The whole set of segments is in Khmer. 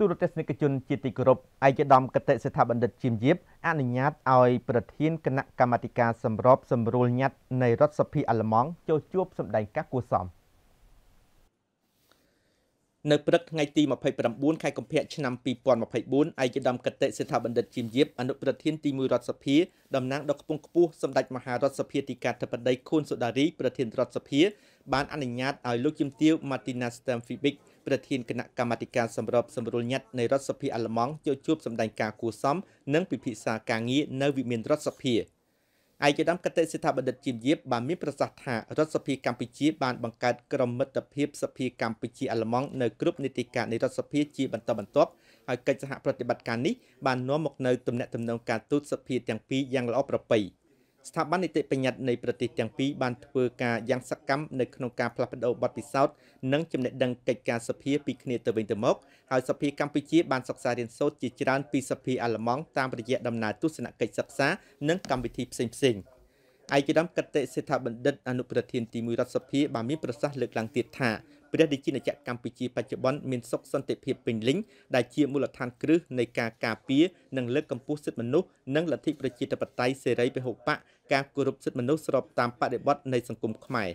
ទូរទស្សនិកជនជាទីគោរពឯកឧត្តមកតេសិដ្ឋបណ្ឌិតជីមយៀបអនុញ្ញាតឲ្យប្រធានគណៈកម្មាធិការសម្របសម្រួលញត្តិនៃរដ្ឋសភាអាល្លឺម៉ង់ចូលជួបសម្ដែងការគួសមនៅព្រឹកថ្ងៃទី29ខែកុម្ភៈឆ្នាំ2024ឯកឧត្តមកតេសិដ្ឋបណ្ឌិតជីមយៀបអនុប្រធានទី1រដ្ឋសភាតំណាងដល់ខ្ពង់ខ្ពស់សម្ដេចមហារដ្ឋសភាទីកាធិបតីខួនសូដារីប្រធានរដ្ឋសភាបានអនុញ្ញាតឲ្យលោកជំទាវ Martina Stamfibik ប្រធានគណៈកម្មាធិការសម្របសម្រួលញត្តិនៃរដ្ឋសភាអាល្លឺម៉ង់ចូលជួបសម្ដែងការគួសមនិងពិភាក្សាការងារនៅវិមានរដ្ឋសភាឯកឧត្តមកតេសិដ្ឋបណ្ឌិតជីមយាប បានមានប្រសាសន៍ថារដ្ឋសភាកម្ពុជា បានបង្កើតក្រុមមិត្តភាព សភាកម្ពុជាអាល្លឺម៉ង់នៅគ្រប់នីតិកាលនៃរដ្ឋសភាជាបន្តបន្ទាប់ហើយកិច្ចសហប្រតិបត្តិការនេះបាននាំមកនូវទំនាក់ទំនងការទូតសភាទាំងពីរយ៉ាងល្អប្រពៃ។ស្ថាប័ននីតិបញ្ញត្តិនៃប្រទេសទាំងពីរបានធ្វើការយ៉ាងសកម្មនៅក្នុងការផ្លាស់ប្តូរបទពិសោធន៍និងចំណេះដឹងកិច្ចការសភាពីគ្នាទៅវិញទៅមកហើយសភាកម្ពុជាបានសិក្សារៀនសូត្រជាច្រើនពីសភាអាល្លឺម៉ង់តាមរយៈដំណើរទស្សនកិច្ចសិក្សានិងកម្មវិធីផ្សេងៗឯកឧត្តមកតេសិដ្ឋបណ្ឌិតអនុប្រធានទី1រដ្ឋសភាបានមានប្រសាសន៍លើកឡើងទៀតថាព្រះរាជាណាចក្រកម្ពុជាបច្ចុប្បន្នមានសុខសន្តិភាពពេញលេញដែលជាមូលដ្ឋានគ្រឹះនៃការការពារនិងលើកកម្ពស់សិទ្ធិមនុស្សនិងលទ្ធិប្រជាធិបតេយ្យសេរីពហុបកការគោរពសិទ្ធិមនុស្សស្របតាមបដិបត្តិនៃសង្គមខ្មែរ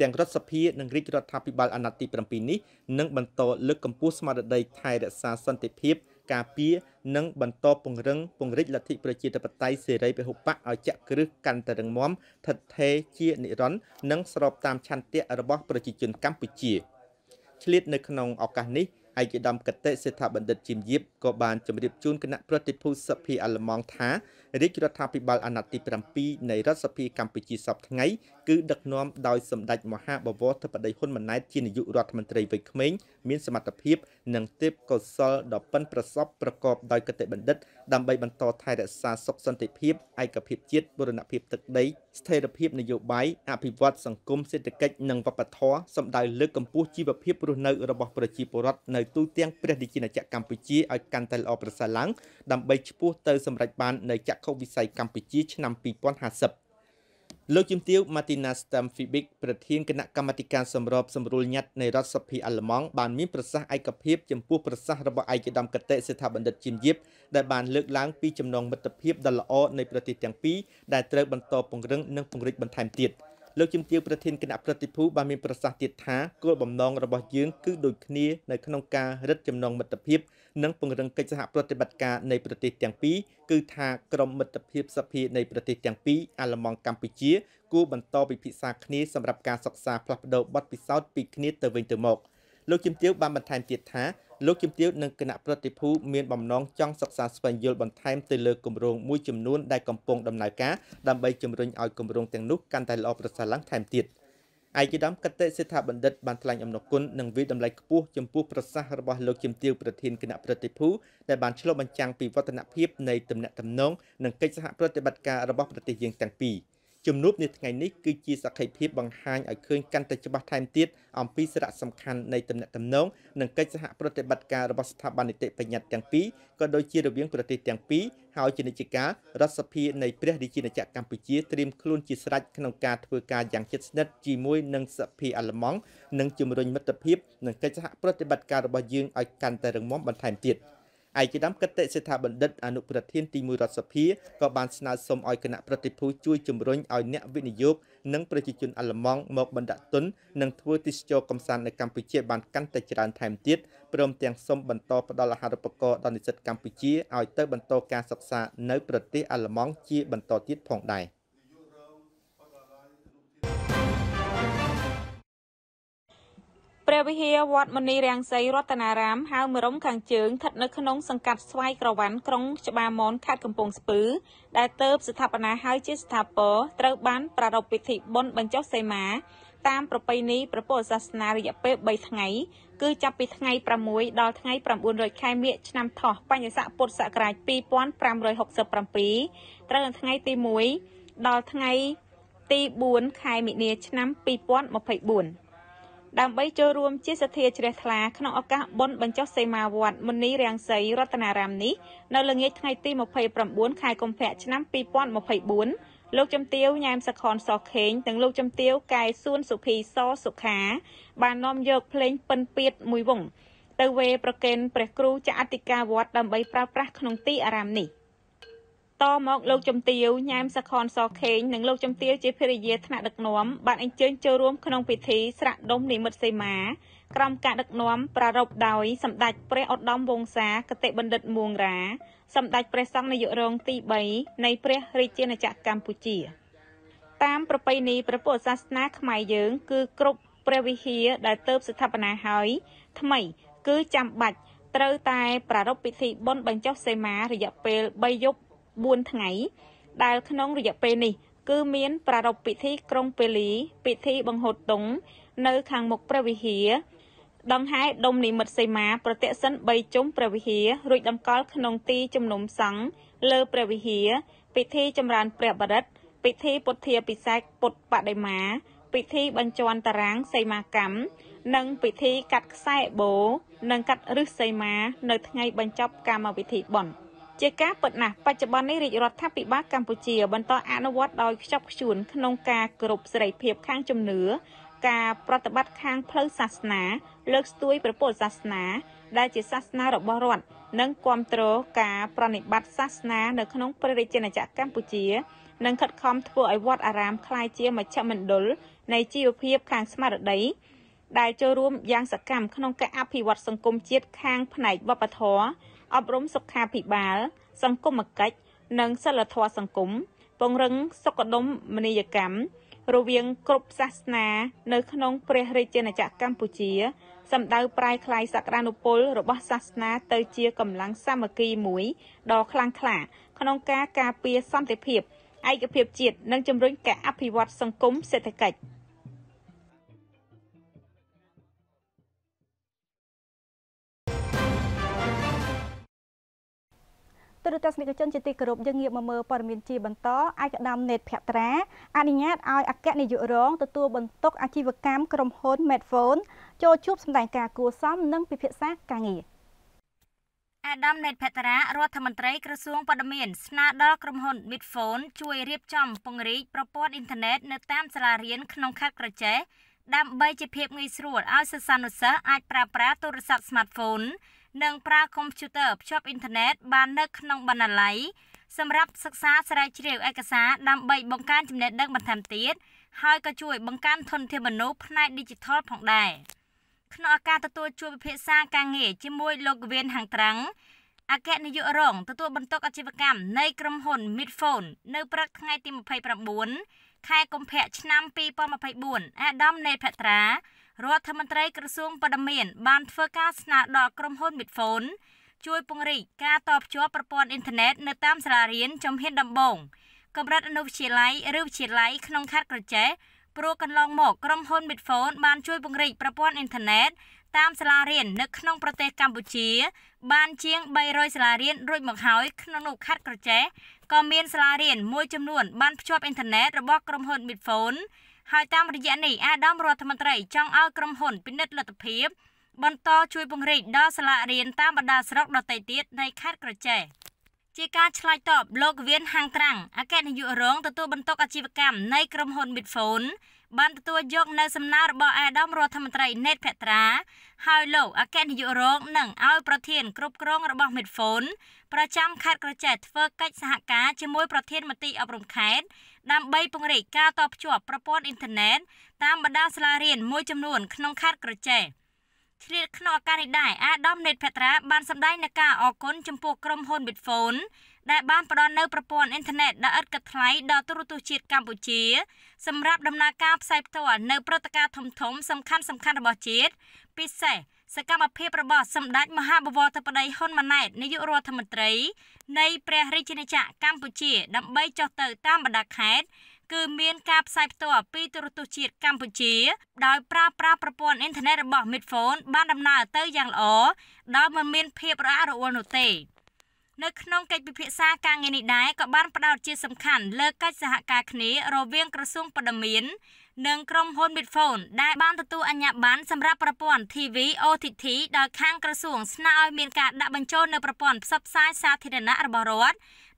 ទាំងរដ្ឋសភានិងរាជរដ្ឋាភិបាលអាណត្តិទី7នេះនឹងបន្តលើកកម្ពស់ស្មារតីថែរក្សាសន្តិភាពការពារនិងបន្តពង្រឹងពង្រឹងលទ្ធិប្រជាធិបតេយ្យសេរីពហុបកឲ្យចាក់គ្រឹះកាន់តែរឹងមាំស្ថិតស្ថេរជានិរន្តរ៍និងស្របតាមឆន្ទៈរបស់ប្រជាជនកម្ពុជាឆ្លៀតនៅក្នុងឱកាសនេះឯកឧត្តមកតេសេដ្ឋបណ្ឌិតជីមយៀបក៏បានជម្រាបជូនគណៈប្រតិភូសភាអាល្លឺម៉ង់ថារាជរដ្ឋាភិបាល អាណត្តិទី7នៃរដ្ឋសភាកម្ពុជាសពថ្ងៃគឺដឹកនាំដោយសម្ដេចមហាបវរធិបតីហ៊ុនម៉ាណែតជានាយករដ្ឋមន្ត្រីវ័យក្មេងមានសមត្ថភាពនិងទេពកោសលដ៏ប៉ិនប្រសប់ប្រកបដោយគតិបណ្ឌិតដើម្បីបន្តថែរក្សាសុខសន្តិភាពឯកភាពជាតិបូរណភាព ទឹកដីស្ថិរភាពនយោបាយអភិវឌ្ឍសង្គមសេដ្ឋកិច្ចនិងវប្បធម៌សម្ដៅលើកកម្ពស់ជីវភាពរស់នៅរបស់ប្រជាពលរដ្ឋនៅទូទាំងព្រះរាជាណាចក្រកម្ពុជាឲ្យកាន់តែល្អប្រសើរឡើងដើម្បីឈ្មោះទៅសម្រេចបាននៅចក្ខុវិស័យកម្ពុជាឆ្នាំ2050លោកជំទាវ Martina Stamfibic ប្រធានគណៈកម្មាធិការសម្របសម្រួលញត្តិនៃរដ្ឋសភាអាល្លឺម៉ង់បានមានប្រសាសន៍ឯកភាពចំពោះប្រសាសន៍របស់ឯកឧត្តមកតេសេដ្ឋបណ្ឌិតជីមយៀបដែលបានលើកឡើងពីចំណងមិត្តភាពដ៏ល្អនៃប្រទេសទាំងពីរដែលត្រូវបន្តពង្រឹងនិងពង្រីកបន្ថែមទៀត។លើកជំទាវប្រធានគណៈប្រតិភូបានមានប្រសាសន៍ទៀតថាគោលបំណងរបស់យើងគឺដូចគ្នានៅក្នុងការរឹតចំណងមិត្តភាពនិងពង្រឹងកិច្ចសហប្រតិបត្តិការនៃប្រទេសទាំងពីរគឺថាក្រមមិត្តភាពសភានៃប្រទេសទាំងពីរអាល្លឺម៉ង់កម្ពុជាគួរបន្តពិភាក្សាគ្នាសម្រាប់ការសិក្សាផ្លាស់ប្តូរបទពិសោធន៍ពីគ្នាទៅវិញទៅមកលោកជំទាវបានបន្ថែមទៀតថាលោកជំទាវនិងគណៈប្រតិភូមានបំណងចង់សិក្សាស្វែងយល់បន្ថែមទៅលើគម្រោងមួយចំនួនដែលកំពុងដំណើរការដើម្បីជំរុញឲ្យគម្រោងទាំងនោះកាន់តែល្អប្រសើរឡើងថែមទៀតឯកឧត្តមកតេសិដ្ឋបណ្ឌិតបានថ្លែងអំណរគុណនិងវិតម្លៃខ្ពស់ចំពោះប្រសាសន៍របស់លោកជំទាវប្រធានគណៈប្រតិភូដែលបានឆ្លុះបញ្ចាំងពីវឌ្ឍនភាពនៃទំនាក់ទំនងនិងកិច្ចសហប្រតិបត្តិការរបស់ប្រទេសយើងទាំងពីរ។ជំនួបនាថ្ងៃនេះគឺជាសក្ខីភាពបង្ហាញឲ្យឃើញកាន់តែច្បាស់ថែមទៀតអំពីសារៈសំខាន់នៃទំនាក់ទំនងនិងកិច្ចសហប្រតិបត្តិការរបស់ស្ថាប័ននីតិបញ្ញត្តិទាំងពីរក៏ដូចជារវាងប្រទេសទាំងពីរហើយជានិច្ចការរដ្ឋសភានៃព្រះរាជាណាចក្រកម្ពុជាត្រៀមខ្លួនជាស្រេចក្នុងការធ្វើការយ៉ាងជិតស្និទ្ធជាមួយនឹងសភាអាល្លឺម៉ង់និងជំរុញមិត្តភាពនិងកិច្ចសហប្រតិបត្តិការរបស់យើងឲ្យកាន់តែរឹងមាំបន្ថែមទៀត។ឯកឧត្តមគតិសេដ្ឋាបណ្ឌិត អនុប្រធានទី1រដ្ឋសភាក៏បានស្នើសុំឲ្យគណៈប្រតិភូជួយជំរុញឲ្យអ្នកវិនិយោគនិងប្រជាជនអាល្លឺម៉ង់មកបណ្ដាក់ទុននិងធ្វើទេសចរកំសាន្តនៅកម្ពុជា បានកាន់តែច្រើនថែមទៀតព្រមទាំងសុំបន្តផ្តល់អាហារូបករណ៍ដល់និស្សិតកម្ពុជាឲ្យទៅបន្តការសិក្សានៅ ប្រទេសអាល្លឺម៉ង់ជាបន្តទៀតផងដែរ។ព្រះវិហារវត្តមនីរាំងសីរតនារាមហៅមរំខាងជើងស្ថិតនៅក្នុងសង្កាត់ស្វាយក្រវ៉ាន់ក្រុងច្បាមនខេត្តកំពង់ស្ពឺដែលទៅស្ថាបនាហើយជាស្ថាពរត្រូវបានប្រារព្ធពិធីបុណ្យបញ្ចុះសីមាតាមប្រពៃណីព្រះពុទ្ធសាសនារយៈពេល3ថ្ងៃគឺចាប់ពីថ្ងៃ6ដល់ថ្ងៃ9ខែមិញឆ្នាំថោះបញ្ញស័កពុទ្ធសករាជ2567ត្រូវនៅថ្ងៃទី1ដល់ថ្ងៃទី4ខែមិនិនាឆ្នាំ2024ដើម្បីចូលរួមជាសទ្ធាជ្រះថ្លាក្នុងឱកាសបុណ្យបញ្ចុះសីមាវត្តមុនីរាំងសីរតនារាមនេះនៅល្ងាចថ្ងៃទី29ខែកុម្ភៈឆ្នាំ2024លោកជំទាវញ៉ែមសខនសខេងនិងលោកជំទាវកែសួនសុភីសសុខា បាននាំយកភ្លេងពិនពាទ្យមួយវងទៅវេប្រគិនព្រះគ្រូចាអធិការវត្តដើម្បីប្រើប្រាស់ក្នុងទីអារាមនេះតមកលោកជំទាវញ៉ែមសខនសខេងនិងលោកជំទាវជាភរិយាថ្នាក់ដឹកនាំបានអញ្ជើញចូលរួមក្នុងពិធីស្រាក់ដុំនិមិត្តសីមា ក្រោមការដឹកនាំប្រារព្ធដោយសម្ដេចព្រះឧត្តមវង្សាគតិបណ្ឌិតមួងរាសម្ដេចព្រះសង្ឃនាយករងទី3នៃ ព្រះ រាជាណាចក្រកម្ពុជា តាមប្រពៃណីព្រះពុទ្ធសាសនាខ្មែរយើង គឺ គ្រប់ព្រះវិហារដែលទៅស្ថាបនាហើយ ថ្មី គឺចាំបាច់ត្រូវតែ ប្រារព្ធពិធីបុណ្យបញ្ចុះសីមារយៈពេល3យប់4ថ្ងៃ ដែលក្នុងរយៈពេលនេះ គឺ មាន ប្រារព្ធពិធីក្រុងពេលី ពិធីបង្ហូតតុងនៅខាងមុខព្រះវិហារដង្ហែដុំនិមិត្តសីមាប្រតិសិន3ជុំព្រះវិហាររួចតម្កល់ក្នុងទីជំនុំសង្ឃលើព្រះវិហារពិធីចម្រើន ព្រះបរិត្តពិធីពុទ្ធាពិសេសពុទ្ធបដិមាពិធីបញ្ជាន់តារាងសីមាកម្មនិង ពិធីកាត់ខ្សែបូ និងកាត់ឫសសីមានៅថ្ងៃបញ្ចប់កម្មវិធីបុណ្យជាការពិតណាស់បច្ចុប្បន្ននេះរាជរដ្ឋាភិបាលកម្ពុជា បន្តអនុវត្តដោយខ្ជាប់ខ្ជួនក្នុងការគោរពសេរីភាពខាងជំនឿការប្រតិបត្តិខាងផ្លូវសាសនា លើកស្ទួយព្រះពុទ្ធសាសនា ដែលជាសាសនារបស់រដ្ឋនិងគ្រប់គ្រងការប្រណិប័តសាសនានៅក្នុងព្រះរាជាណាចក្រកម្ពុជា និងខិតខំធ្វើឲ្យវត្តអារាមក្លាយជាមជ្ឈមណ្ឌលនៃជីវភាពខាងស្មារតីដែលចូលរួមយ៉ាងសកម្មក្នុងការអភិវឌ្ឍសង្គមជាតិខាងផ្នែកវប្បធម៌អប់រំសុខាភិបាល សង្គមគិច្ចនិងសិលធម៌សង្គមពង្រឹងសុខដុមមនីយកម្មរវាងគ្រប់សាសនា នៅក្នុងព្រះរាជាណាចក្រកម្ពុជា សម្ដៅប្រែក្លាយសក្តានុពលរបស់សាសនា ទៅជាកម្លាំងសាមគ្គីមួយដ៏ខ្លាំងក្លាក្នុងការការពារសន្តិភាពឯកភាពជាតិនិងជំរុញការអភិវឌ្ឍសង្គមសេដ្ឋកិច្ច។ទស្សនិកជនជាទីគោរពយើងងាកមកមើលព័ត៌មានជាបន្តឯកឧត្តមនេតភក្ត្រាអនុញ្ញាតឲ្យអគ្គនាយករងទទួលបន្ទុកអាជីវកម្មក្រុមហ៊ុន Medphone ចូលជួបសម្ដែងការគួសមនិងពិភាក្សាការងារអាដាមណេតភត្រារដ្ឋមន្ត្រីក្រសួងព័ត៌មានស្នើដល់ក្រុមហ៊ុន Midphone ជួយរៀបចំពង្រីកប្រព័ន្ធអ៊ីនធឺណិតនៅតាមសាលារៀនក្នុងខេត្តក្រចេះដើម្បីជាភាពងាយស្រួលឲ្យសិស្សានុសិស្សអាចប្រើប្រាស់ទូរស័ព្ទ smartphone និងប្រើកុំព្យូទ័រភ្ជាប់អ៊ីនធឺណិតបាននៅក្នុងបណ្ណាល័យសម្រាប់សិក្សាស្រាវជ្រាវឯកសារដើម្បីបង្កើនចំណេះដឹងបន្ថែមទៀតហើយក៏ជួយបង្កើនធនធានមនុស្សផ្នែក Digital ផងដែរក្នុងឱកាសទទួលជួបពិភាក្សាការងារជាមួយលោកកវៀនហាងត្រាំងអគ្គនាយករងទទួលបន្ទុកអាជីវកម្មនៃក្រុមហ៊ុន Midphone នៅព្រឹកថ្ងៃទី29ខែកុម្ភៈឆ្នាំ2024អាដាមណេផត្រារដ្ឋមន្ត្រីក្រសួងបរិមានបានធ្វើការស្នើដល់ក្រុមហ៊ុន Midphone ជួយពង្រីកការតភ្ជាប់ប្រព័ន្ធអ៊ីនធឺណិតនៅតាមសាលារៀនចំហ៊ានដំបងកម្រិតអនុវិទ្យាល័យឬវិទ្យាល័យក្នុងខេត្តក្រចេះព្រោះកន្លងមកក្រុមហ៊ុន Midphone បានជួយពង្រីកប្រព័ន្ធអ៊ីនធឺណិតតាមសាលារៀននៅក្នុងប្រទេសកម្ពុជា បានជាង300សាលារៀនរួចមកហើយក្នុងនោះខេត្តក្រចេះក៏មានសាលារៀនមួយចំនួនបានភ្ជាប់អ៊ីនធឺណិតរបស់ក្រុមហ៊ុន Bitphone ហើយតាមរយៈនេះអាដាមរដ្ឋមន្ត្រីចង់ឲ្យក្រុមហ៊ុនពិនិត្យលទ្ធភាពបន្ត ជួយពង្រីកដល់សាលារៀនតាមបណ្ដាស្រុកដទៃទៀតនៃខេត្តក្រចេះជាការឆ្លើយតបលោកវៀនហាងត្រាំងអគ្គនាយករងទទួលបន្ទុកអាជីវកម្មនៃក្រុមហ៊ុន Midphone បានទទួលយកនៅសំណើរបស់អាដាមរដ្ឋមន្ត្រីណេតភត្រាហើយលោកអគ្គនាយករងនឹងឲ្យ ប្រធានគ្រប់គ្រងរបស់ Midphone ប្រចាំខេត្តក្រចេះធ្វើកិច្ចសហការជាមួយ ប្រធានមន្ទីរអប់រំខេត្តដើម្បីពង្រីកការតភ្ជាប់ប្រព័ន្ធអ៊ីនធឺណិតតាមបណ្ដាសាលារៀនមួយចំនួន ក្នុងខេត្តក្រចេះឆ្លៀតក្នុងឱកាសនេះដែរអាដាមនេតភត្រាបានសម្ដែងនឹងការអគុណចំពោះក្រុមហ៊ុន Bitphone ដែលបានផ្ដល់នូវប្រព័ន្ធអ៊ីនធឺណិតដ៏ឥតគិតថ្លៃដល់ទូរទស្សន៍ជាតិកម្ពុជាសម្រាប់ដំណើរការផ្សាយផ្ទាល់នៅព្រឹត្តិការណ៍ធំៗសំខាន់ៗរបស់ជាតិពិសេសសកម្មភាពរបស់សម្ដេចមហាបវរធិបតីហ៊ុនម៉ាណែតនាយករដ្ឋមន្ត្រីនៃព្រះរាជាណាចក្រកម្ពុជា ដើម្បីចុះទៅតាមបណ្ដាខេត្តគឺមានការផ្សាយផ្ទាល់ពីទូរទស្សន៍ជាតិកម្ពុជា ដោយប្រើប្រាស់ប្រព័ន្ធអ៊ីនធឺណិតរបស់ Midphone បានដំណើរទៅយ៉ាងល្អដោយមិនមានភាពរអាក់រអួលនោះទេ នៅក្នុងកិច្ចពិភាក្សាការងារនេះដែរក៏បានផ្ដោតជាសំខាន់លើកិច្ចសហការគ្នារវាងក្រសួងបរិមាណនិងក្រុមហ៊ុន Bitphone ដែលបានទទួលអញ្ញាប័នសម្រាប់ប្រព័ន្ធ TV OTT ដោយខាងក្រសួងស្នើឲ្យមានការដាក់បញ្ចូលនៅប្រព័ន្ធផ្សព្វផ្សាយសាធារណៈរបស់រដ្ឋ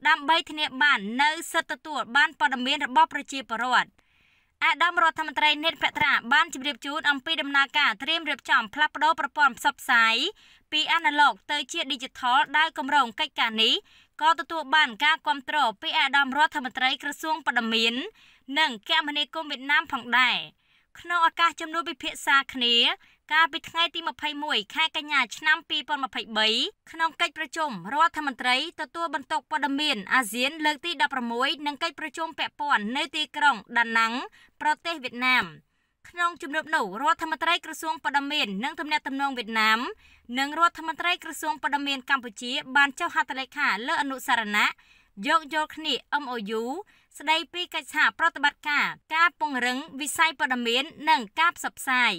ដើម្បីធានាបាននៅសិទ្ធិទទួលបានព័ត៌មានរបស់ប្រជាពលរដ្ឋអាដាមរដ្ឋមន្ត្រីនេតភត្រា បានជម្រាបជូនអំពីដំណើរការត្រៀមរៀបចំផ្លាស់ប្តូរប្រព័ន្ធផ្សព្វផ្សាយពីអាណាឡុកទៅជា Digital ដែលគម្រោងកិច្ចការនេះក៏ទទួល បាន ការគ្រប់គ្រងពីអាដាមរដ្ឋមន្ត្រីក្រសួងព័ត៌មាននិងគមនាគមន៍វៀតណាមផងដែរក្នុងឱកាសជំនួបពិភាក្សាគ្នាកាលពីថ្ងៃទី21ខែកញ្ញាឆ្នាំ2023ក្នុងកិច្ចប្រជុំរដ្ឋមន្ត្រីទទួលបន្ទុកព័ត៌មាន អាស៊ានលើកទី16និងកិច្ចប្រជុំពាក់ព័ន្ធនៅទីក្រុងដាណាំងប្រទេសវៀតណាមក្នុងជំនួបនោះរដ្ឋមន្ត្រីក្រសួងព័ត៌មាននិងទំនាក់ទំនងវៀតណាមនិងរដ្ឋមន្ត្រីក្រសួងព័ត៌មានកម្ពុជាបានចុះហត្ថលេខាលើអនុសារណៈយោគយល់គ្នា MOU ស្ដីពីកិច្ចសហប្រតិបត្តិការការពង្រឹងវិស័យព័ត៌មាននិងការផ្សព្វផ្សាយ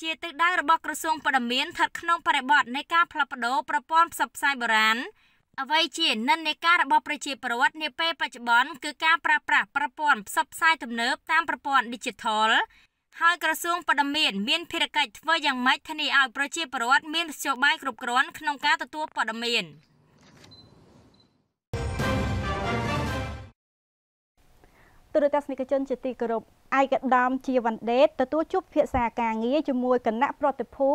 ជាទិសដៅរបស់ក្រសួងព័ត៌មានស្ថិតក្នុងបរិបទនៃការផ្លាស់ប្ដូរប្រព័ន្ធផ្សព្វផ្សាយបុរាណអ្វីជានិន្នាការរបស់ប្រជាពលរដ្ឋនាពេលបច្ចុប្បន្នគឺការប្រើប្រាស់ប្រព័ន្ធផ្សព្វផ្សាយទំនើបតាមប្រព័ន្ធ Digital ហើយក្រសួងព័ត៌មានមានភារកិច្ចធ្វើយ៉ាងម៉េចធានាឲ្យប្រជាពលរដ្ឋមានស្យោបាយគ្រប់គ្រាន់ក្នុងការទទួលព័ត៌មាន។ទូរទស្សនិកជនជាទីគោរពឯកឧត្តមជាវណ្ដេតទទួលជួបភាសាការងារជាមួយគណៈប្រតិភូ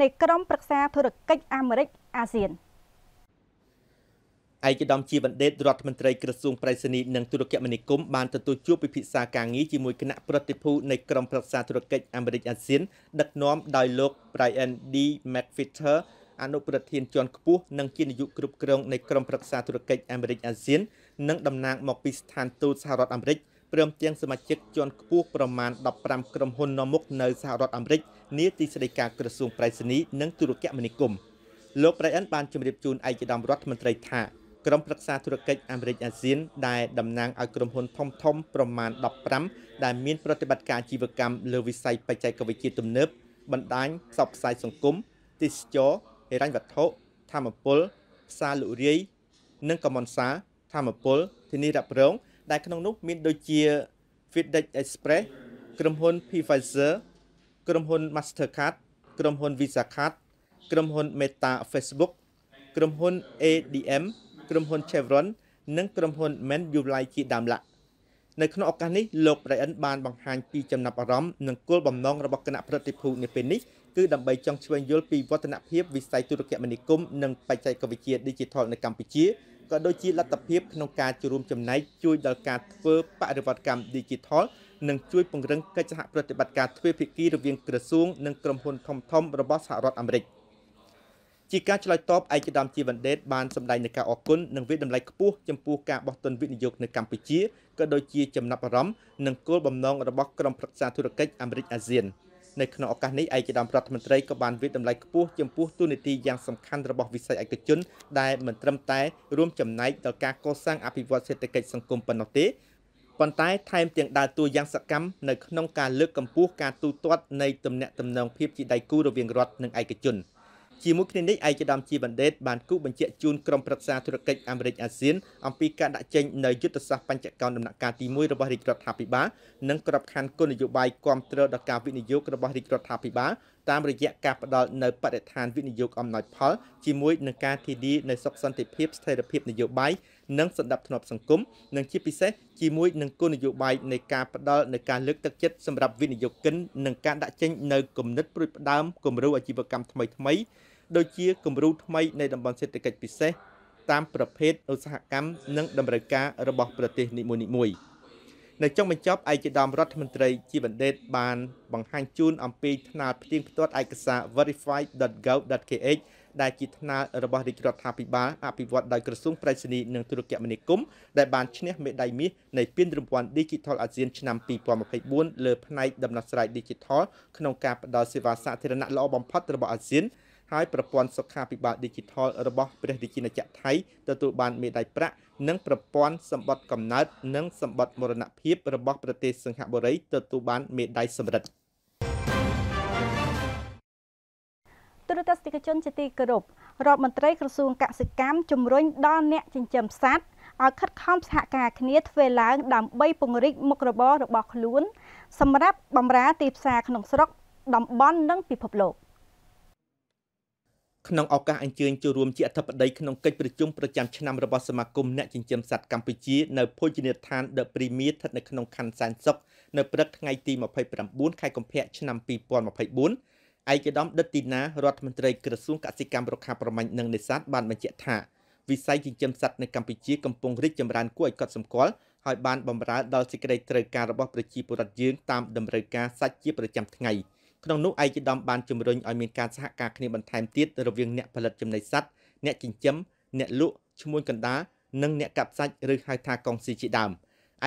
នៃក្រមប្រឹក្សាធុរកិច្ចអាមេរិកអាស៊ានឯកឧត្តមជាបណ្ឌិតរដ្ឋមន្ត្រីក្រសួងប្រៃសណីនិងទូរគមនាគមន៍បានទទួលជួបពិភាក្សាការងារជាមួយគណៈប្រតិភូនៃក្រមប្រឹក្សាធុរកិច្ចអាមេរិកអាស៊ានដឹកនាំដោយលោក Brian D. McFitter អនុប្រធានជាន់ខ្ពស់និងជានាយកគ្រប់គ្រងនៃក្រមប្រឹក្សាធុរកិច្ចអាមេរិកអាស៊ាន និងតំណាងមកពីស្ថានទូតសហរដ្ឋអាមេរិក។ព្រមទាំងសមាជិកជាន់ខ្ពស់ប្រមាណ15ក្រុមហ៊ុននាំមុខនៅសហរដ្ឋអាមេរិកនាទីស្តីការក្រសួងប្រៃសណីនិងទូរគមនាគមន៍លោកប្រៃអិនបានជម្រាបជូនឯកឧត្តមរដ្ឋមន្ត្រីថាក្រុមប្រឹក្សាធុរកិច្ចអាមេរិកអាស៊ានដែលតំណាងឲ្យក្រុមហ៊ុនធំធំប្រមាណ15ដែលមានប្រតិបត្តិការជីវកម្មលើវិស័យបច្ចេកវិទ្យាទំនើបបណ្ដាញផ្សព្វផ្សាយសង្គមទេសចរហិរញ្ញវត្ថុធម្មពលផ្សារលុរាយនិងកមនសាធម្មពលធានារ៉ាប់រងដែលក្នុងនោះមានដូចជា FedEx Express ក្រុមហ៊ុន Pfizer ក្រុមហ៊ុន Mastercard ក្រុមហ៊ុន Visa Card ក្រុមហ៊ុន Meta Facebook ក្រុមហ៊ុន ADM ក្រុមហ៊ុន Chevron និង ក្រុមហ៊ុន Man Ulay ជាដើមឡាក់នៅក្នុងឱកាសនេះលោក Brian បានបង្ហាញពីចំណាប់អារម្មណ៍និងគោលបំណងរបស់គណៈប្រតិភូនាពេលនេះគឺដើម្បីចង់ឆ្វេងយល់ពីវឌ្ឍនភាពវិស័យទូរគមនាគមន៍និងបច្ចេកវិទ្យា Digital នៅកម្ពុជាក៏ដូចជាលទ្ធភាពក្នុងការចូលរួមចំណែកជួយ ដល់ការធ្វើបរិវត្តកម្ម Digital និង ជួយពង្រឹងកិច្ចសហប្រតិបត្តិការទ្វេភាគីរវាង ក្រសួងនិងក្រុមហ៊ុនធំធំរបស់សហរដ្ឋអាមេរិកជាការឆ្លើយតបឯកឧត្តមជីវណ្ឌិតបានសម្ដែងនឹងការអគុណនិងវិតម្លៃខ្ពស់ចំពោះការបោះទុនវិនិយោគនៅកម្ពុជាក៏ដូចជាចំណាប់អារម្មណ៍និងគោលបំណងរបស់ក្រុមប្រឹក្សាធុរកិច្ចអាមេរិកអាស៊ាន។នៅក្នុងឱកាសនេះឯកឧត្តមរដ្ឋមន្ត្រីក៏បានវិតម្លៃខ្ពស់ចំពោះទូនាទីយ៉ាងសំខាន់របស់វិស័យឯកជនដែលមិនត្រឹមតែរួមចំណែកដល់ការកសាងអភិវឌ្ឍសេដ្ឋកិច្ចសង្គមប៉ុណ្ណោះទេប៉ុន្តែថែមទាំងដើរតួយ៉ាងសកម្មនៅក្នុងការលើកកម្ពស់ការទូទាត់នៃទំនាក់ទំនងភាពជាដៃគូរវាងរដ្ឋនិងឯកជន។ជាមួយគ្នានេះឯកឧត្តមជីវបណ្ឌិតបានគូបញ្ជាក់ជូនក្រុមប្រឹក្សាធុរកិច្ចអាមេរិកអាស៊ានអំពីការដាក់ចេញនូវយុទ្ធសាស្ត្របញ្ចកោណដំណាក់កាលទី1របស់រាជរដ្ឋាភិបាលនិងក្របខ័ណ្ឌគោលនយោបាយគ្រប់គ្រងដល់ការវិនិយោគរបស់រាជរដ្ឋាភិបាលតាមរយៈការផ្ដល់នៅបរិស្ថានវិនិយោគអំណោយផលជាមួយនឹងការធានានៅសុខសន្តិភាពស្ថិរភាពនយោបាយនិងសន្តិភាពសង្គមនិងជាពិសេសជាមួយនឹងគោលនយោបាយនៃការផ្ដល់នៅការលើកទឹកចិត្តសម្រាប់វិនិយោគិននិងការដាក់ចេញនៅគំនិតព្រួយផ្ដើមគម្រោងអាជីវកម្មថ្មីថ្មីដូចជាគម្រោងថ្មីនៃតំបន់សេដ្ឋកិច្ចពិសេសតាមប្រភេទឧស្សាហកម្មនិងតម្រូវការរបស់ប្រទេសនីមួយៗ។នៅចុងបញ្ចប់ឯកឧត្តមរដ្ឋមន្ត្រីជីបណ្ឌិតបានបង្ហាញជូន អំពីថ្នាលផ្ទៀងផ្ទាត់ឯកសារ verified.gov.kh ដែលជាថ្នាលរបស់រាជរដ្ឋាភិបាលអភិវឌ្ឍដោយក្រសួងប្រៃសណីនិងទូរគមនាគមន៍ដែលបានឈ្នះមេដាយមាសនៃពានរង្វាន់ Digital ASEAN ឆ្នាំ2024លើផ្នែកដំណោះស្រាយ Digital ក្នុងការផ្តល់សេវាសាធារណៈល្អបំផុតរបស់អាស៊ានហើយប្រព័ន្ធសុខាភិបាល Digital របស់ព្រះរាជាណាចក្រថៃទទួលបានមេដាយប្រាក់និងប្រព័ន្ធសម្បត្តិកំណើតនិងសម្បត្តិមរណភាពរបស់ប្រទេសសិង្ហបុរីទទួលបានមេដាយសំរឹទ្ធទូរទស្សនិកជនជាទីគោរពរដ្ឋមន្ត្រីក្រសួងកសិកម្មជំរុញដល់អ្នកចិញ្ចឹមសត្វឲ្យខិតខំសហការគ្នាធ្វើឡើងដើម្បីពង្រីកមុខរបររបស់ខ្លួន សម្រាប់បម្រើទីផ្សារក្នុងស្រុកតំបន់និងពិភពលោក។ក្នុងឱកាសអញ្ជើញចូលរួមជាអធិបតីក្នុងកិច្ចប្រជុំប្រចាំឆ្នាំរបស់សមាគមអ្នកចិញ្ចឹមសត្វកម្ពុជានៅភោជនីយដ្ឋាន The Premier ស្ថិតនៅក្នុងខណ្ឌសែនសុខនៅព្រឹកថ្ងៃទី29ខែកុម្ភៈឆ្នាំ2024ឯកឧត្តមដិតទីណារដ្ឋមន្ត្រីក្រសួងកសិកម្មរុក្ខាប្រមាញ់និងនេសាទបានបញ្ជាក់ថាវិស័យចិញ្ចឹមសត្វនៅកម្ពុជាកំពុងរីកចម្រើនគួរឲ្យកត់សម្គាល់ហើយបានបំរើដល់សេចក្តីត្រូវការរបស់ប្រជាពលរដ្ឋយើងតាមតម្រូវការសាច់ជាប្រចាំថ្ងៃ។ក្នុងនោះឯកឧត្តមបានជំរុញឲ្យមានការសហការគ្នាបន្ថែមទៀតរវាងអ្នកផលិតចំណីសត្វអ្នកចិញ្ចឹមអ្នកលក់ឈ្មួញកណ្ដាលនិងអ្នកកាប់សាច់ឬហៅថាកងស៊ីជាដើម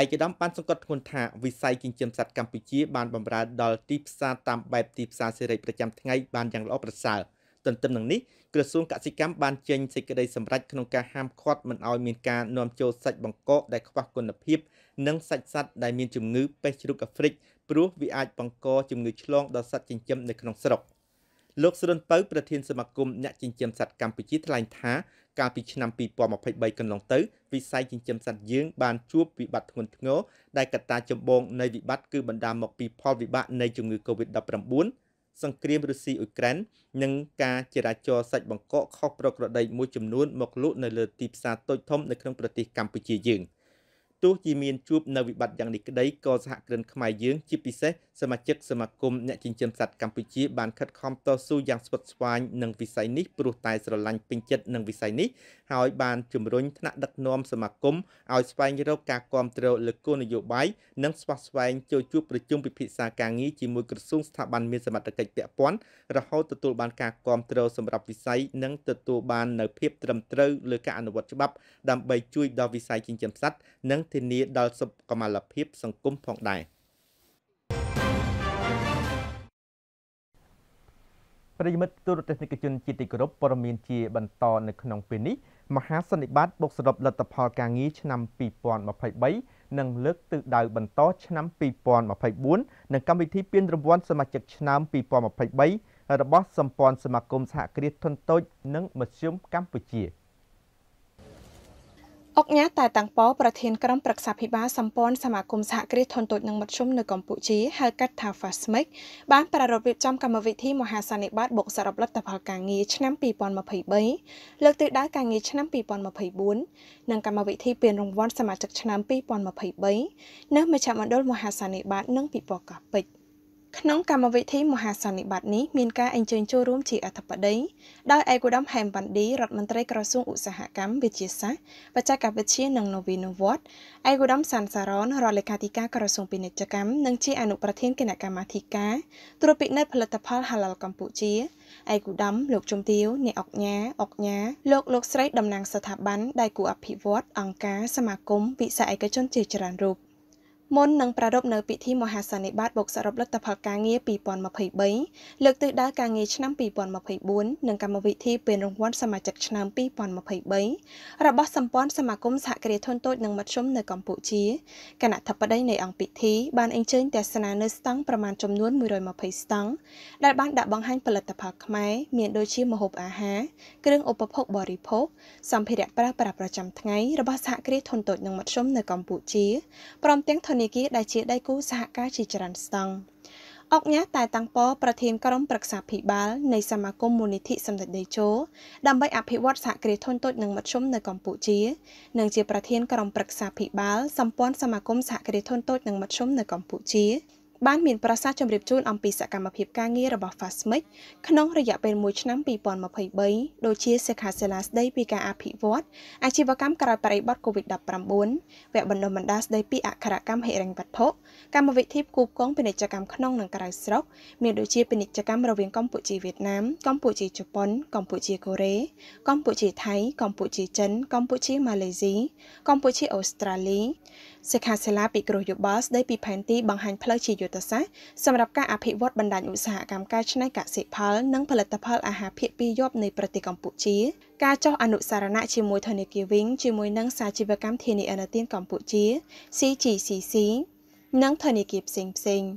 ឯកឧត្តមបានសង្កត់ធ្ងន់ថាវិស័យចិញ្ចឹមសត្វកម្ពុជា បានបម្រើដល់ទីផ្សារតាមបែបទីផ្សារសេរីប្រចាំថ្ងៃបានយ៉ាងល្អប្រសើរទន្ទឹមនឹងនេះក្រសួងកសិកម្មបានចេញសេចក្តីសម្រេចក្នុងការហាមឃាត់មិនឲ្យមានការនាំចូលសាច់បង្កកដែលខ្វះគុណភាពនិងសាច់សត្វដែលមានជំងឺបេសជ្រុកអាហ្វ្រិកព្រោះវាអាចបង្កជំងឺឆ្លងដល់សត្វចិញ្ចឹមនៅក្នុងស្រុកលោកស្រុនពៅប្រធានសមាគមអ្នកចិញ្ចឹមសត្វកម្ពុជាថ្លែងថាកាលពីឆ្នាំ2023កន្លងទៅ វិស័យចិញ្ចឹមសត្វយើងបានជួបវិបត្តិធ្ងន់ធ្ងរដែលកត្តាចម្បងនៃវិបត្តិគឺបណ្ដាលមកពីផលវិបាកនៃជំងឺ Covid-19 សង្គ្រាមរុស្ស៊ីអ៊ុយក្រែននិងការចរាចរសាច់បង្កកខុសប្រក្រតីមួយចំនួនមកលក់នៅលើទីផ្សារតូចធំ នៅក្នុងប្រទេសកម្ពុជាយើង។ទោះជាមានជួបនៅវិបត្តិយ៉ាងនេះក្តីក៏សហគ្រិនខ្មែរយើងជាពិសេសសមាជិកសមាគមអ្នកចិញ្ចឹមសត្វកម្ពុជាបានខិតខំតស៊ូយ៉ាងស្វិតស្វាញនឹងវិស័យនេះព្រោះតែស្រឡាញ់ពេញចិត្តនឹងវិស័យនេះហើយបានជំរុញថ្នាក់ដឹកនាំសមាគមឲ្យស្វែងរកការគ្រប់គ្រងលើគោលនយោបាយនិងស្វាស្វែងចូលជួបប្រជុំពិភាក្សាការងារជាមួយក្រសួងស្ថាប័នមានសមត្ថកិច្ចពាក់ព័ន្ធរហូតទទួលបានការគ្រប់គ្រងសម្រាប់វិស័យនិងទទួលបាននូវភាពត្រឹមត្រូវលើការអនុវត្តច្បាប់ដើម្បីជួយដល់វិស័យចិញ្ចឹមសត្វនិងធានាដល់សុខុមាលភាពសង្គមផងដែរ។ប្រិយមិត្តទូរទស្សនិកជនជាទីគោរពព័ត៌មានជាបន្តនៅក្នុងពេលនេះមហាសន្និបាតបូកសរុបលទ្ធផលការងារឆ្នាំ2023និងលើកទិសដៅបន្តឆ្នាំ2024និងកម្មវិធីពានរង្វាន់សមាជិកឆ្នាំ2023របស់ សម្ព័ន្ធសមាគមសហគ្រាសធុនតូចនិងមធ្យមកម្ពុជា។អុកញ៉ាតែតាំងប៉ប្រធានក្រុមប្រឹក្សាភិបាលសម្ព័ន្ធសមាគមសហគ្រាសធុនតូចនិងមធ្យមនៅកម្ពុជាហៅកាត់ថា FASMIC បានប្រារព្ធរៀបចំកម្មវិធីមហាសន្និបាតបូកសរុបលទ្ធផលការងារឆ្នាំ2023លើកទិដៅការងារឆ្នាំ2024និងកម្មវិធីពានរង្វាន់សមាជិកឆ្នាំ2023នៅមជ្ឈមណ្ឌលមហាសន្និបាតនិងពិព័រណ៍កាពេជ្រក្នុងកម្មវិធីមហាសន្និបាតនេះមានការអញ្ជើញចូលរួមជាអធិបតីដោយឯកឧត្តមហែមវ៉ាន់ឌីរដ្ឋមន្ត្រីក្រសួងឧស្សាហកម្មវិទ្យាសាស្ត្របច្ចេកវិទ្យានិងនវានុវត្តន៍ឯកឧត្តមសានសារ៉នរដ្ឋលេខាធិការក្រសួងពាណិជ្ជកម្មនិងជាអនុប្រធានគណៈកម្មាធិការត្រួតពិនិត្យផលិតផល Halal កម្ពុជាឯកឧត្តមលោកជំទាវអ្នកអុកញ៉ាអុកញ៉ាលោកលោកស្រីតំណាងស្ថាប័នដៃគូអភិវឌ្ឍអង្គការសមាគមវិស័យឯកជនជាច្រើនរូបមុននឹងប្រារព្ធនៅពិធីមហាសន្និបាតបូកសរុបលទ្ធផលការងារ2023លើកទិសដៅការងារឆ្នាំ2024និងកម្មវិធីពានរង្វាន់សមាជិកឆ្នាំ2023របស់សម្ព័ន្ធសមាគមសហគ្រាសធុនតូចនិងមធ្យមនៅកម្ពុជាគណៈធិបតីនៃអង្គពិធីបានអញ្ជើញទស្សនានៅស្តង់ប្រមាណចំនួន120ស្តង់ដែលបានដាក់បង្ហាញផលិតផលខ្មែរមានដូចជាម្ហូបអាហារគ្រឿងឧបភោគបរិភោគសម្ភារៈប្រើប្រាស់ប្រចាំថ្ងៃរបស់សហគ្រាសធុនតូចនិងមធ្យមនៅកម្ពុជាព្រមទាំងធននាគារដែលជាដៃគូសហការជាច្រើនស្តង់អង្គញាតែតាំងពប្រធានក្រុមប្រឹក្សាភិបាលនៃសមាគមមូលនិធិសម្ដេចតេជោដើម្បីអភិវឌ្ឍសហគ្រាសធុនតូចនិងមធ្យមនៅកម្ពុជានិងជាប្រធានក្រុមប្រឹក្សាភិបាលសម្ព័ន្ធសមាគមសហគ្រាសធុនតូចនិងមធ្យមនៅកម្ពុជាបានមានប្រសាសន៍ជម្រាបជូនអំពីសកម្មភាពការងាររបស់ FASMIC ក្នុង រយៈពេល1ឆ្នាំ2023ដូចជាសិក្ខាសាលាស្តីពីការអភិវឌ្ឍអាជីវកម្មក្រោយបរិបទ COVID-19 វគ្គបណ្ដុះបណ្ដាលស្តីពីអក្ខរកម្មហិរញ្ញវត្ថុកម្មវិធីផ្គូផ្គងពាណិជ្ជកម្មក្នុងនិងក្រៅស្រុកមានដូចជាពាណិជ្ជកម្មរវាងកម្ពុជាវៀតណាមកម្ពុជាជប៉ុនកម្ពុជាកូរ៉េកម្ពុជាថៃកម្ពុជាចិនកម្ពុជាម៉ាឡេស៊ីកម្ពុជាអូស្ត្រាលីសិក្ខាសាលាពិគ្រោះយោបល់ស្ដីពីផែនទីបង្ហាញផ្លូវជាយុទ្ធសាស្ត្រសម្រាប់ការអភិវឌ្ឍបណ្ដាញឧស្សាហកម្មកែច្នៃកសិផលនិងផលិតផលអាហារភាគពីរយប់នៃប្រទេសកម្ពុជាការចុះអនុសារណៈជាមួយធនាគារវិញជាមួយនឹងសាជីវកម្មធានាអនុទានកម្ពុជា CGCC និងធនាគារផ្សេងៗ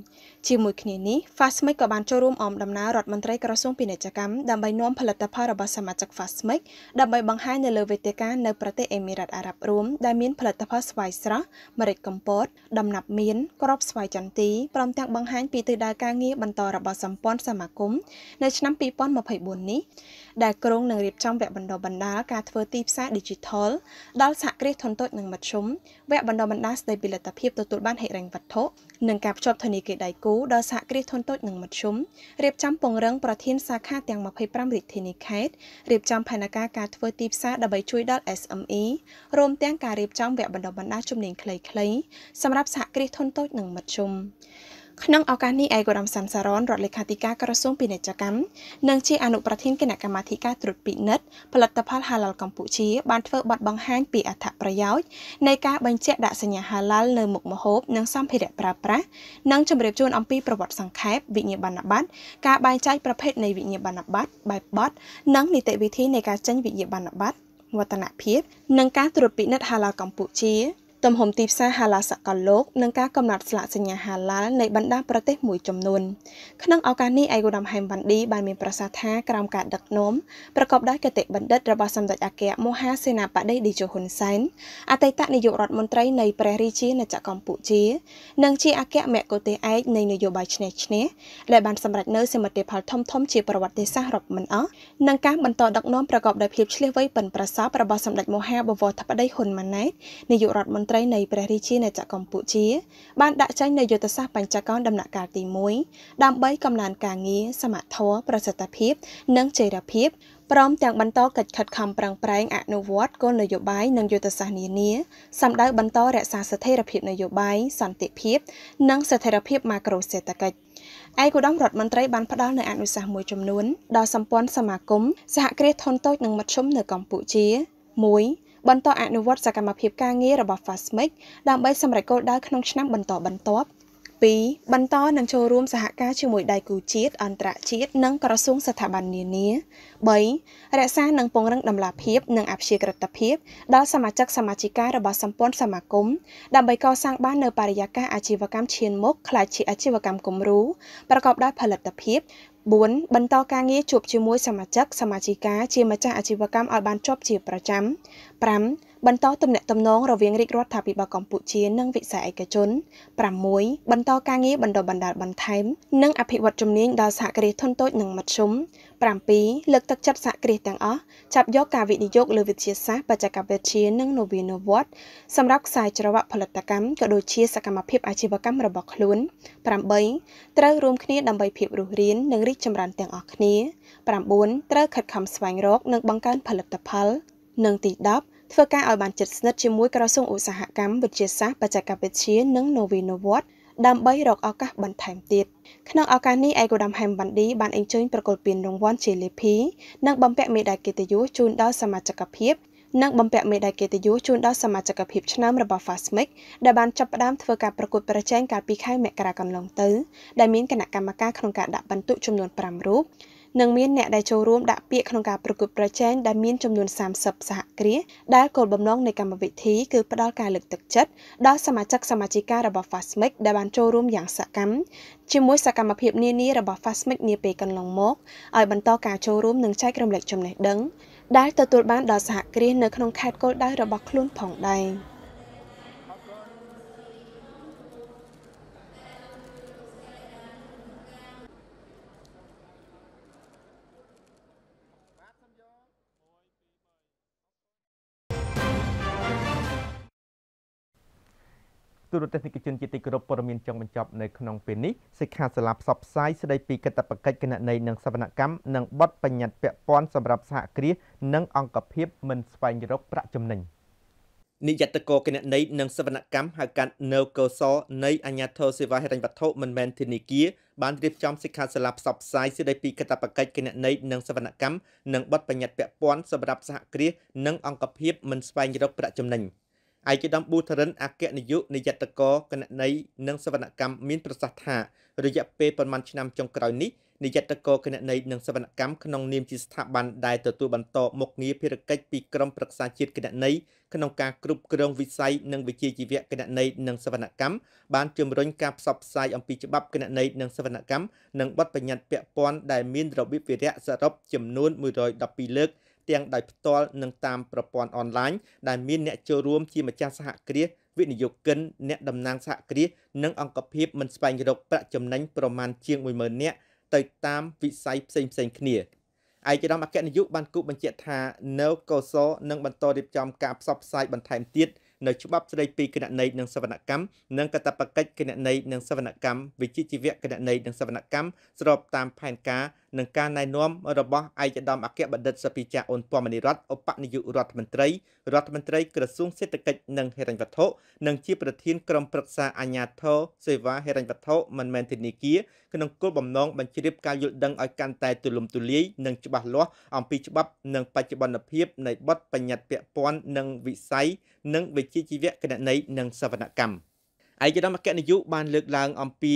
ជាមួយគ្នានេះ Fastmic ក៏បានចូលរួមអមដំណើររដ្ឋមន្ត្រីក្រសួងពាណិជ្ជកម្មដើម្បីនាំផលិតផលរបស់សមាជិក Fastmic ដើម្បីបង្ហាញនៅលើវេទិកានៅប្រទេសអេមីរ៉ាតអារ៉ាប់រួមដែលមានផលិតផលស្វាយស្រស់ម្រេចកំពត ដំណាប់មៀនក្របស្វាយចន្ទីព្រមទាំងបង្ហាញពីទិសដៅការងារបន្តរបស់សម្ព័ន្ធសមាគមនៅឆ្នាំ2024នេះដែលក្រុងនឹងរៀបចំវគ្គបណ្ដុះបណ្ដាលការធ្វើទីផ្សារ Digital ដល់សហគ្រាសធុនតូចនិងមធ្យមវគ្គបណ្ដុះបណ្ដាលស្ដីពីលទ្ធភាពទទួលបានហិរញ្ញវត្ថុនិងការភ្ជាប់ធនាគារដៃគូដល់សហគ្រាសធុនតូចនិងមធ្យមរៀបចំពង្រឹងប្រធានសាខាទាំង25រាជធានីខេត្តរៀបចំ ផែនការការធ្វើទីផ្សារដើម្បីជួយដល់ SME រួមទាំងការរៀបចំវគ្គបណ្ដុះបណ្ដាលជំនាញខ្លីៗសម្រាប់សហគ្រាសធុនតូចនិងមធ្យមក្នុងឱកាសនេះឯកឧត្តមសំសារ៉នរដ្ឋលេខាធិការក្រសួងពាណិជ្ជកម្មនិងជាអនុប្រធានគណៈកម្មាធិការត្រួតពិនិត្យផលិតផល Halal កម្ពុជាបានធ្វើបទបង្ហាញពីអត្ថប្រយោជន៍នៃការបញ្ជាក់ដាក់សញ្ញា Halal លើមុខម្ហូបនិងសម្ភារៈប្រើប្រាស់និងជម្រាបជូនអំពីប្រវត្តិសង្ខេបវិញ្ញាបនបត្រការបែងចែកប្រភេទនៃវិញ្ញាបនបត្របែបបទនិងនីតិវិធីនៃការចេញវិញ្ញាបនបត្រវឌ្ឍនភាពនិងការត្រួតពិនិត្យ Halal កម្ពុជាទំហំទីផ្សារហាឡាសកលលោកនិងការកំណត់ស្លាកសញ្ញាហាឡាលនៃបណ្ដាប្រទេសមួយចំនួនក្នុងឱកាសនេះអេគូដាំហេមវ៉ាន់ឌីបានមានប្រសាសន៍ថាក្រោមការដឹកនាំប្រកបដោយគតិបណ្ឌិតរបស់សម្ដេចអគ្គមហាសេនាបតីឌីជូហ៊ុនសែនអតីតនាយករដ្ឋមន្ត្រីនៃព្រះរាជាណាចក្រកម្ពុជានិងជាអគ្គមគ្គុទេសឯកនៃនយោបាយឆ្នេះឆ្នេះដែលបានសម្រេចនៅសមិទ្ធផលធំធំជា ប្រវត្តិសាស្ត្ររាប់មិនអស់និងការបន្តដឹកនាំប្រកបដោយភាពឆ្លៀសវៃប៉ិនប្រសប់របស់សម្ដេចមហាបវរធិបតីហ៊ុនម៉ាណែតនាយករដ្ឋមន្ត្រីត្រីនៃព្រះរាជាណាចក្រកម្ពុជាបានដាក់ចេញនូវយុទ្ធសាស្ត្របញ្ចកោណដំណាក់កាលទី1ដើម្បីកំណើនការងារសមត្ថភាពប្រសិទ្ធភាព និងចីរភាពព្រមទាំងបន្តកិច្ចខិតខំប្រឹងប្រែងអនុវត្តគោលនយោបាយនិងយុទ្ធសាស្ត្រនានាសម្ដៅបន្តរក្សាស្ថិរភាពនយោបាយសន្តិភាពនិងស្ថិរភាពម៉ាក្រូសេដ្ឋកិច្ចឯកឧត្តមរដ្ឋមន្ត្រីបានផ្ដល់នូវអនុសាសន៍មួយចំនួនដល់សម្ព័ន្ធសមាគមសហគ្រាសធុនតូចនិងមធ្យមនៅកម្ពុជា1បន្តអនុវត្តសកម្មភាពការងាររបស់ Fastmic ដើម្បីសម្រេចគោលដៅក្នុងឆ្នាំបន្តបន្ទាប់2បន្តនឹងចូលរួមសហការជាមួយដៃគូជាតិអន្តរជាតិនិងក្រសួងស្ថាប័ននានា3រក្សានិងពង្រឹងដំណាភិបនិងអភិជាក្រិតភាពដល់សមាជិកសមាជិការបស់សម្ព័ន្ធសមាគមដើម្បីកសាងបាននូវបរិយាកាសអាជីវកម្មឈានមុខខ្លាចជាអាជីវកម្មគំរូប្រកបដោយផលិតភាព4បន្តការងារជួបជាមួយសមាជិកសមាជិកាជាម្ចាស់អាជីវកម្មឲ្យបានជាប់ជាប្រចាំ5បន្តទំនាក់ទំនងរវាងរាជរដ្ឋាភិបាលកម្ពុជា និងវិស័យឯកជន6បន្តការងារបណ្ដុះបណ្ដាលបន្ថែមនិងអភិវឌ្ឍជំនាញដល់សហគ្រាសធុនតូចនិងមធ្យម7លើកទឹកចិត្តសហគ្រាសទាំងអស់ចាប់យកការវិនិយោគលើវិទ្យាសាស្ត្របច្ចេកវិទ្យានិងនវានុវត្តន៍សម្រាប់ខ្សែច្រវាក់ផលិតកម្មក៏ដូចជាសកម្មភាពអាជីវកម្មរបស់ខ្លួន8ត្រូវរួមគ្នាដើម្បីភាពរស់រាននិងរីកចម្រើនទាំងអស់គ្នា9ត្រូវខិតខំស្វែងរកនិងបង្កើនផលិតផល និងទី10ធ្វើការឲ្យបានជិតស្និទ្ធជាមួយក្រសួងឧស្សាហកម្មវិទ្យាសាស្ត្របច្ចេកវិទ្យានិងនវានុវត្តន៍ដើម្បីរកឱកាសបន្ថែមទៀតក្នុងឱកាសនេះឯកឧត្តមហែមបណ្ឌីបានអញ្ជើញប្រគល់ពានរង្វាន់ជាលេភីនិងបំពាក់មេដាយកិត្តិយសជូនដល់សមាជិកភាពនិងបំពាក់មេដាយកិត្តិយសជូនដល់សមាជិកភាពឆ្នាំរបស់ Fastmic ដែលបានចាប់ផ្ដើមធ្វើការប្រកួតប្រជែងកាលពីខែមករាកន្លងទៅដែលមានគណៈកម្មការក្នុងការដាក់ពិន្ទុចំនួន5រូបនិងមានអ្នកដែលចូលរួមដាក់ពាក្យក្នុងការប្រកួតប្រជែងដែលមានចំនួន30សហគ្រាសដែលគោលបំណងនៃកម្មវិធីគឺផ្ដល់ការលើកទឹកចិត្តដល់សមាជិកសមាជិការបស់ FASMIC ដែលបានចូលរួមយ៉ាងសកម្មជាមួយ សកម្មភាពនានារបស់ FASMIC នាពេលកន្លងមកឲ្យបន្តការចូលរួមនិងចែករំលែកចំណេះដឹងដែលទទួលបានដល់សហគ្រាសនៅក្នុងខេត្តគោលដៅរបស់ខ្លួនផងដែរ។ទូរទស្សនិកជនជាទីគោរពព័ត៌មានចុងបញ្ចប់នៅក្នុងពេលនេះសិក្ខាសាលាផ្សព្វផ្សាយស្ដីពីកតបកិច្ចគណនេយ្យនិងសវនកម្មនិងបទបញ្ញត្តិពាក់ព័ន្ធសម្រាប់សហគ្រាសនិងអង្គភាពមិនស្វែងរកប្រាក់ចំណេញនាយត្តកគណនេយ្យនិងសវនកម្មហៅកាត់នៅកោសនៃអាញាធរសេវាហិរញ្ញវត្ថុមិនមែនធនាគារបានរៀបចំសិក្ខាសាលាផ្សព្វផ្សាយស្ដីពីកតបកិច្ចគណនេយ្យនិងសវនកម្មនិងបទបញ្ញត្តិពាក់ព័ន្ធសម្រាប់សហគ្រាសនិងអង្គភាពមិនស្វែងរកប្រាក់ចំណេញ។ឯកឧត្តមប៊ូធរិនអគ្គនាយកនាយត្តកោគណនីនិងសវនកម្មមាន ប្រសាសន៍ថារយៈពេលប្រមាណឆ្នាំចុងក្រោយនេះនាយត្តកោគណនីនិងសវនកម្មក្នុងនាមជាស្ថាប័នដែលទទួលបន្តមុខងារភារកិច្ចពីក្រមប្រឹក្សាជាតិគណនីក្នុងការគ្រប់គ្រងវិស័យនិងវិជាជីវៈគណនីនិងសវនកម្មបានជំរុញការផ្សព្វផ្សាយអំពីច្បាប់គណនីនិងសវនកម្មនិងបទបញ្ញត្តិពាក់ព័ន្ធដែលមានរបៀបវិរៈសរុបចំនួន112លើកទាំងដោយផ្ទាល់និងតាមប្រព័ន្ធអនឡាញដែលមានអ្នកចូលរួមជាម្ចាស់សហគ្រាសវិនិយោគិនអ្នកតំណាងសហគ្រាសនិងអង្គភាពមិនស្វែងរកប្រាក់ចំណេញប្រមាណជាង10000នាក់ទៅតាមវិស័យផ្សេងផ្សេងគ្នាឯកឧត្តមអគ្គនាយកបានគូបញ្ជាក់ថានៅកោសលនឹងបន្តរៀបចំការផ្សព្វផ្សាយបន្ថែមទៀតនៅច្បាប់ស្តីពីគណនេយ្យនិងសវនកម្មនិងកតបកិច្ចគណនេយ្យនិងសវនកម្មវិជ្ជាជីវៈគណនេយ្យនិងសវនកម្មស្របតាមផែនការនិងការណែនាំរបស់ឯកឧត្តមអគ្គបណ្ឌិតសពិចាអូនពមនីរតឧបនាយករដ្ឋមន្ត្រីរដ្ឋមន្ត្រីក្រសួងសេដ្ឋកិច្ចនិងហិរញ្ញវត្ថុនិងជាប្រធានក្រុមប្រឹក្សាអាជ្ញាធរសេវាហិរញ្ញវត្ថុមិនមែនធនាគារក្នុងគោលបំណងបញ្ជ្រាបការយល់ដឹងឲ្យកាន់តែទូលំទូលាយនិងច្បាស់លាស់អំពីច្បាប់និងបច្ចុប្បន្នភាពនៃបទបញ្ញត្តិពាក់ព័ន្ធនិងវិស័យនិងវិជ្ជាជីវៈគណនេយ្យនិងសវនកម្មឯកឧត្តមអគ្គនាយកបាន លើកឡើង អំពី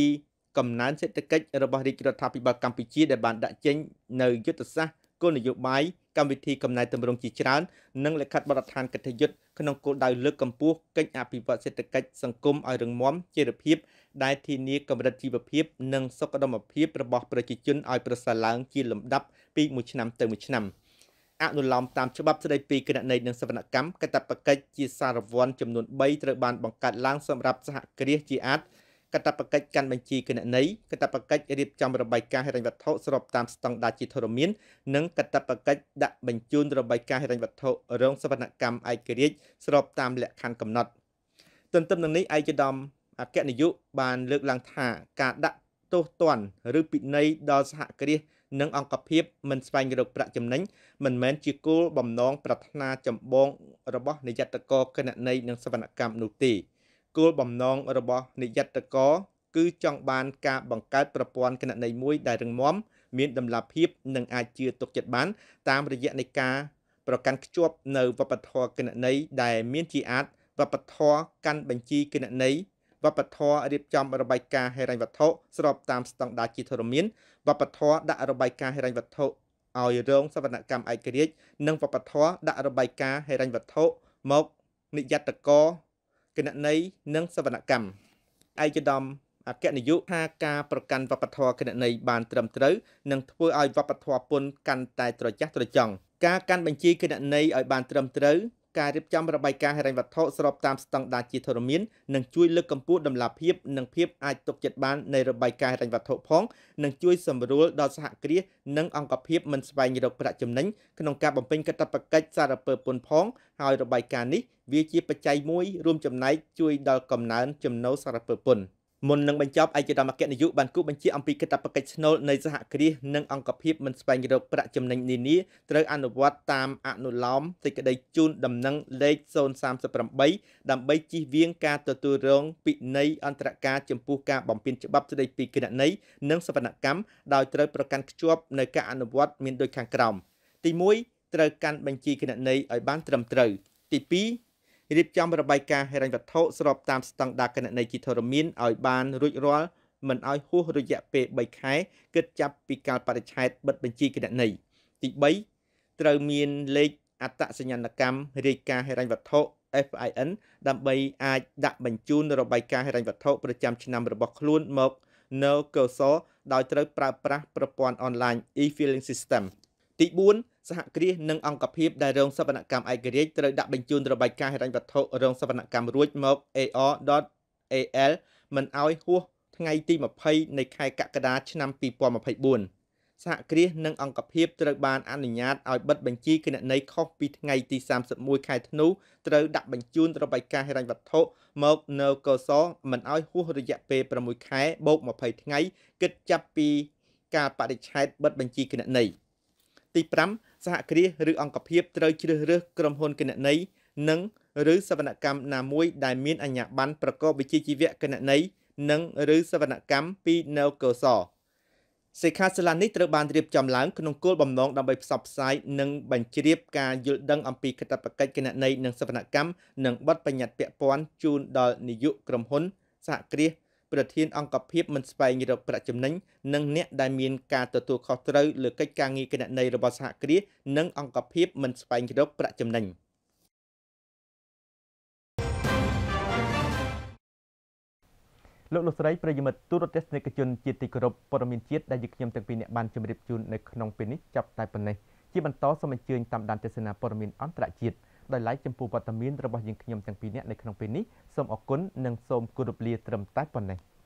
កំណើនសេដ្ឋកិច្ចរបស់រាជរដ្ឋាភិបាលកម្ពុជាដែលបានដាក់ចេញនៅយុទ្ធសាស្ត្រគោលនយោបាយកម្មវិធីកំណែតម្រង់ជាច្រើននិងលិខិតបទដ្ឋានកថាយុត្តក្នុងគោលដៅលើកកម្ពស់កិច្ចអភិវឌ្ឍសេដ្ឋកិច្ចសង្គមឲ្យរឹងមាំជារភាពដែលធានាកម្រិតជីវភាពនិងសុខដុមភាពរបស់ប្រជាជនឲ្យ ប្រសើរឡើងជា លំដាប់ពីមួយឆ្នាំទៅមួយឆ្នាំ។អនុលោមតាមច្បាប់ស្តីពីគណនេយ្យនិងសវនកម្មកតបកិច្ចជាសារវ័នចំនួន3ត្រូវបានបង្កើតឡើងសម្រាប់សហគ្រាសជាអាចកតបកិច្ចកាន់បញ្ជីគណនេយ្យកតបកិច្ចរៀបចំរបាយការណ៍ហិរញ្ញវត្ថុស្របតាមស្តង់ដារជាធរមាននិងកតបកិច្ចដាក់បញ្ជូនរបាយការណ៍ហិរញ្ញវត្ថុរងសវនកម្មឯករាជ្យស្របតាមលក្ខខណ្ឌកំណត់ទន្ទឹមនឹងនេះឯកឧត្តមអគ្គនាយកបានលើកឡើងថាការដាក់ទោសទណ្ឌឬពិន័យដល់សហគ្រាសនិងអង្គភាពមិនស្វែងរកប្រាក់ចំណេញមិនមែនជាគោលបំណងប្រាថ្នាចម្បងរបស់នាយត្តកគណនេយ្យនិងសវនកម្មនោះទេគោលបំណងរបស់នាយត្តក គឺចង់បាន ការបង្កើតប្រព័ន្ធគណនេយ្យមួយដែលរឹងមាំមានតម្លាភាពនិងអាចជឿទុកចិត្តបាន តាមរយៈនៃការប្រកាន់ខ្ជាប់នៅវប្បធម៌គណនេយ្យដែល មានជាអាចវប្បធម៌កាន់បញ្ជីគណនេយ្យវប្បធម៌រៀបចំរបាយការណ៍ហិរញ្ញវត្ថុស្របតាមស្តង់ដារជាធរមានវប្បធម៌ដាក់របាយការណ៍ហិរញ្ញវត្ថុឲ្យរងសវនកម្មឯករាជ្យនិងវប្បធម៌ដាក់របាយការណ៍ហិរញ្ញវត្ថុមកនិយត្តកគណនីនិងសវនកម្មឯកឧត្តមអគ្គនាយកថាការប្រកាន់វប្បធម៌គណនីបានត្រឹមត្រូវនិងធ្វើឲ្យវប្បធម៌ពុន កាន់តែត្រចះត្រចង់ការកាន់បញ្ជីគណនីឲ្យបានត្រឹមត្រូវការរៀបចំរបាយការណ៍ហិរញ្ញវត្ថុស្របតាមស្តង់ដារជាធរមាននឹងជួយលើកកម្ពស់តម្លាភាពនិងភាពអាចទុកចិត្តបាននៃរបាយការណ៍ហិរញ្ញវត្ថុផងនិងជួយសម្រួលដល់សហគ្រាសនិងអង្គភាពមិនស្វែងរកប្រាក់ចំណេញក្នុងការបំពេញកាតព្វកិច្ចសារពើពន្ធផង ហើយរបាយការណ៍នេះ វាជាបច្ច័យមួយរួមចំណែកជួយ ដល់កំណើនចំណូលសារពើពន្ធ។មុននឹងបញ្ចប់ឯកឧត្តមអគ្គនាយកបានគូបញ្ជាអំពីកិច្ចប្រកិច្ចស្នូលនៃសហគ្រាសនិងអង្គភាពមិនស្វែងរកប្រាក់ចំណេញនានាត្រូវអនុវត្តតាមអនុលោមសេចក្តីជូនដំណឹងលេខ038ដើម្បីជៀសវាងការទទួលរងពិន័យអន្តរការចំពោះការបំពានច្បាប់ស្តីពីគណនេយ្យនិងសវនកម្មដោយត្រូវប្រកាន់ខ្ជាប់នៅការអនុវត្តមានដូចខាងក្រោមទី1ត្រូវកាន់បញ្ជីគណនេយ្យឲ្យបានត្រឹមត្រូវទី2រៀបចំរបាយការណ៍ហិរញ្ញវត្ថុស្របតាមស្តង់ដារគណនេយ្យជីធរមានឲ្យបានរួចរាល់មិនឲ្យហួសរយៈពេល3ខែគិតចាប់ពីកាលបរិច្ឆេទបិទបញ្ជីគណនេយ្យទី3ត្រូវមានលេខអត្តសញ្ញាណកម្មរាយការណ៍ហិរញ្ញវត្ថុ FIN ដើម្បីអាចដាក់បញ្ជូន របាយការណ៍ហិរញ្ញវត្ថុប្រចាំឆ្នាំរបស់ខ្លួនមកនៅកោសលដោយត្រូវប្រើប្រាស់ប្រព័ន្ធអនឡាញ e-filing system ទី4សហគ្រាសនិងអង្គភាពដែលរងសវនកម្មឯករាជ្យត្រូវដាក់បញ្ជូនរបាយការណ៍ហិរញ្ញវត្ថុរងសវនកម្មរួចមក AR.AL មិនឲ្យហួសថ្ងៃទី20នៃខែកក្កដាឆ្នាំ2024សហគ្រាសនិងអង្គភាពត្រូវបានអនុញ្ញាតឲ្យបិទបញ្ជីគណនីខុសពីថ្ងៃទី31ខែធ្នូត្រូវដាក់បញ្ជូនរបាយការណ៍ហិរញ្ញវត្ថុមកនៅកស មិនឲ្យហួសរយៈពេល6ខែបូក20ថ្ងៃគិតចាប់ពី ការបរិច្ឆេទបិទបញ្ជីគណនី។ទី5សហគ្រាសឬអង្គភាពត្រូវជ្រើសរើសក្រុមហ៊ុនគណនេយ្យនិង ឬសវនកម្មណាមួយដែលមានអាជ្ញាប័ណ្ណប្រកបវិជ្ជាជីវៈគណនេយ្យនិង ឬសវនកម្មពីនៅកសសិក្ខាសាលានេះត្រូវបានរៀបចំឡើងក្នុងគោលបំណងដើម្បីផ្សព្វផ្សាយនិងបញ្ជ្រាបការយល់ដឹង អំពីកាតព្វកិច្ចគណនេយ្យនិងសវនកម្មនិងបទបញ្ញត្តិពាក់ព័ន្ធជូនដល់នាយកក្រុមហ៊ុនសហគ្រាសប្រធានអង្គភាពមិនស្វែងរកប្រាក់ចំណេញនិងអ្នកដែលមានការទទួលខុសត្រូវលើកិច្ចការងារគណនេយ្យរបស់សហគ្រាសនិងអង្គភាពមិនស្វែងរកប្រាក់ចំណេញលោកលោកស្រីប្រិយមិត្តទូរទស្សនិកជនជាទីគោរពព័ត៌មានជាតិដែលយើងខ្ញុំទាំងពីរអ្នកបានជម្រាបជូននៅក្នុងពេលនេះចាប់តែប៉ុណ្ណេះជាបន្តសូមអញ្ជើញតាមដានទស្សនាព័ត៌មានអន្តរជាតិដោយឡែកចំពោះវត្តមានរបស់យើងខ្ញុំទាំងពីរនាក់នៅក្នុងពេលនេះសូមអរគុណនិងសូមគោរពលាត្រឹមតែប៉ុណ្ណេះ។